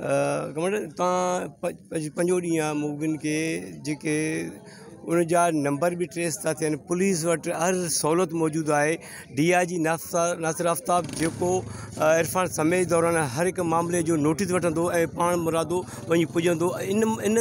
commander तव्हां पंजो ॾींहुं आहे मोगन खे जेके उन नंबर भी ट्रेस था थियनि पुलिस वट हर सहूलत मौजूद है डी आई जी नासा नासिर आफ़्ताब जो इरफान समेज दौरान हर एक मामले जो नोटिस वो पा मुरादों मुरादो वञी इन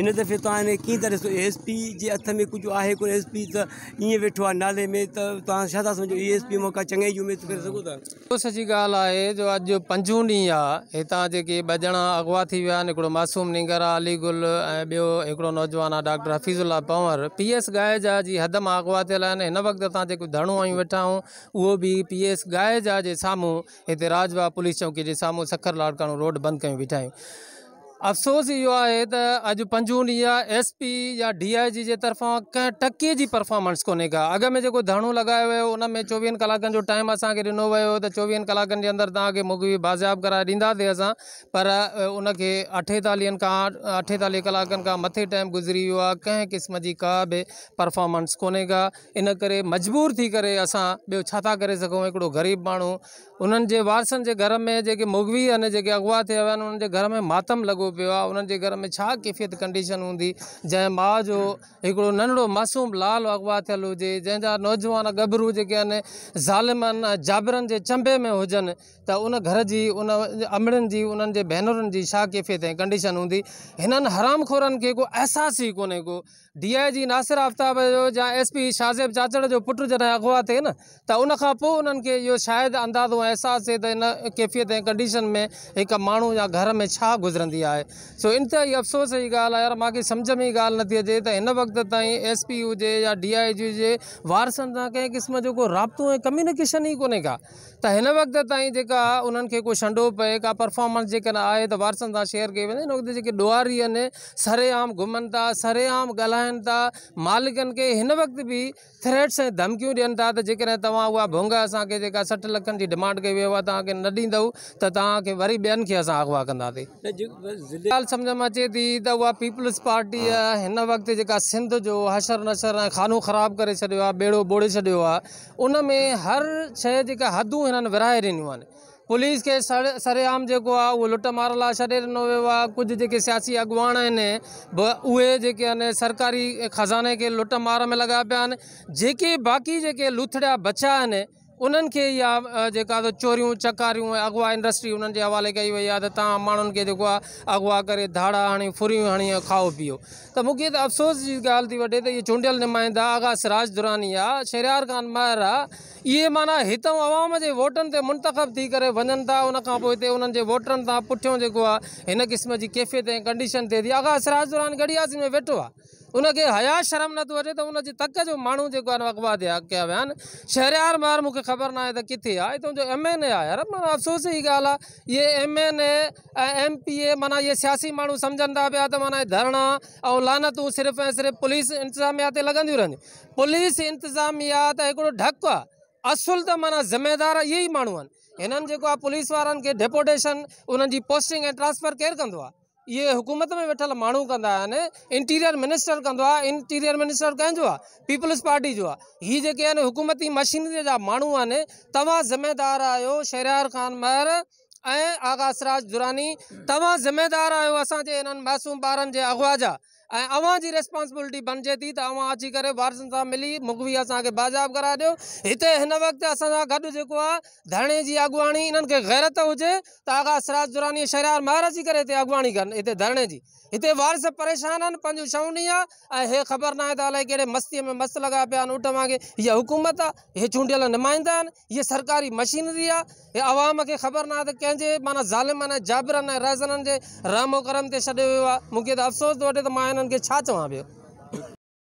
इन दफ़े तव्हां हिन एस पी के हथ में कुछ है को एस पी तो ये वेठो आहे नाले में तो तव्हां समझो ई एस पी मौक़ा चंगे ई उमेद करे सची गाल आहे जो अॼु पंजूं ॾींहं आहे अगवा थी विया मासूम निगर आ अलीगुल ऐं नौजवान doctor Hafeezullah Pawan Kanwar P S गाहिजा जी हद में अगवा थे इन वक्त तक असां आई वेठा आहियूं उहो पी एस गाहिजा के सामूँ इतने राजवा पुलिस चौकी के सामूँ सखर लाड़कानू रोड बंद क्यों बीठा अफ़सोस यो है अज पंजू ॾींहुं एस पी या डी आई जी के तरफा कें टके जी परफॉर्मेंस को अग में जो धरणो लॻायो वियो उन में चौवीन कलाकन जो टाइम असांखे ॾिनो वियो त चोवीहनि कलाकनि जे अंदरि तव्हांखे मुगवी बाज़ियाब करा दींदा ॾींदासीं अस पर उन अठेताली अठेताली कलाकन का मथे टाइम गुज़री वो कें क़िस्म की का भी परफॉर्मेंस को इन कर मजबूर थी करे असां ॿियो छा था ग़रीब माण्हू उन वारसन के घर में जेके मुगवी आहिनि अगवा थे विया घर में मातम लगो पो घर में छा कैफ़ियत कंडीशन होंगी जै माँ जो एक नंढिड़ो मासूम लाल अगवा थियल हो जंहिंजा नौजवान गबरू जेके जालिमन ज़ालिमनि के चंबे में होजन तो उन घर की उन अमड़नि की उन जे की छा कैफ़ियत कंडीशन हूंदी इन हरामखोरनि के को अहसासु ही को डी आई जी नासिर आफ़्ताब जो या एस पी शाज़ेब चाचड़ जो जैसे अगवा थे न त उनखां पोइ उन्हनि खे इहो शायदि अंदाज़ो अहसासु थिए त कैफ़ियत कंडीशन में एक माण्हू या घर में छा गुज़रंदी आहे आहे सो इंतिहाई अफ़सोस की ॻाल्हि यार मूंखे में ई ॻाल्हि नथी अचे त हिन वक़्तु ताईं एस पी हुजे या डी आई जी हुजे वारसनि सां कंहिं क़िस्म जो को राब्तो ऐं कम्युनिकेशन ही कोन्हे का त तो हिन वक़्तु ताईं जेका उन्हनि खे छंडो पए का परफॉर्मेंस जेकॾहिं आहे त तो वारसनि शेयर कई वञे हिन वक़्तु जेके ॾोहारी आहिनि सरेआम घुमनि था सरेआम ॻाल्हाइनि था मालिकनि खे हिन वक़्तु बि थ्रेट्स ऐं धमकियूं ॾियनि था त तो जेकॾहिं तव्हां उहा भुंग असांखे जेका सठि लखनि डिमांड कई वियो आहे तव्हांखे न ॾींदव त तव्हांखे वरी ॿियनि खे असां अगवा कंदासीं ज़िले समझ में अचे थी तो वह पीपल्स पार्टी इन वक्त सिंध जो हशर नशर खानू खानो कर बेड़ो बोड़े आहे उन में हर शा हदू इन्हें हिननि दिन पुलिस के सर सरेआम जो वो लुट मार ला छे दिनों वो आहे कुझु सियासी अगुवाण आहिनि उहे सरकारी ख़ज़ाने के लुट मार में लगा पाया जी बाक़ी जेके लुथड़ा बचा उन्हनि खे इहा अगुआ इंडस्ट्री उन हवा हवाले कई वही है तो तव्हां के खे कर धाड़ा हणी फुरी हणी खाओ पीओ तो मुख्य अफ़सोस की गाल थी वठे त इहे चूंडियल नुमाइंदा आगा सिराज दुरानी आ शहरियार ख़ान माहिर आ ये माना इत आवाम के वोटन से मुंतख़ब थी करे वञनि था उनखां पुठ्यों हिते उन्हनि जे क़िस्म की कैफ़ियत कंडीशन थे थी आगा सिराज दुरानी गड़ियासी में वेठो आ उनके हया शर्म न अचे त तो उनजे तक जो माण्हू जेको आहे अगवा थिया कया मार मूंखे ख़बर ना तो त किथे आहे तुंहिंजो तो एम एन ए आहे यार माना अफ़सोस जी ॻाल्हि आहे M N A M P A माना ये सियासी मू सम्झनि था पिया त माना धरना और लानतू सिर्फ़ सिर्फ़ पुलिस इंतजामिया ते लॻंदियूं पुलिस इंतजामिया तो हिकिड़ो ढकु आहे असुलु त माना जिम्मेदार ये ही माण्हू आहिनि हिननि जेको आहे पुलिस वारनि खे डेपोटेशन उन्हनि पोस्टिंग ऐं ट्रांसफर केर कह ये हुकूमत में वेठल मानू कंदा इंटीरियर मिनिस्टर कह इंटीरियर मिनिस्टर कहो पीपल्स पार्टी जो हि हीअ हुकूमती मशीनरी जहाँ मानू आने तुम जिम्मेदार आयो शहरयार ख़ान मेहर ए आगा दुरानी तुम जिम्मेदार आयो असांजे इन मासूम बार जे अगवा ऐं की जी रिस्पॉन्सिबिलिटी बणिजे थी तो अव्हां अची कर वारसन से मिली मुगवी असांखे बाज़ाब करा ॾियो हिते हिन वक़्तु असां गॾु धरणे की अगुवाणी इन गैरत हो आगा सराज दुरानी शहरार मार अची कर अगुवाणी कर इतने धरणे की हिते वारस परेशान आहिनि पंहिंजूं शयूं ॾींहं ख़बर ना तो त कड़े मस्ती में मस्त लगा पाया उठ मांगे ये हुकूमत आ ये चूंडियल नुमाइंदा ये सरकारी मशीनरी आहे हे आवाम के ख़बर ना तो कें माना ज़ालिमनि ऐं जाबिरनि के रामो करम से छोड़ो वियो आहे मूंखे अफ़सोस तो वे तो मां विवेकानंद के छात्र वहाँ पे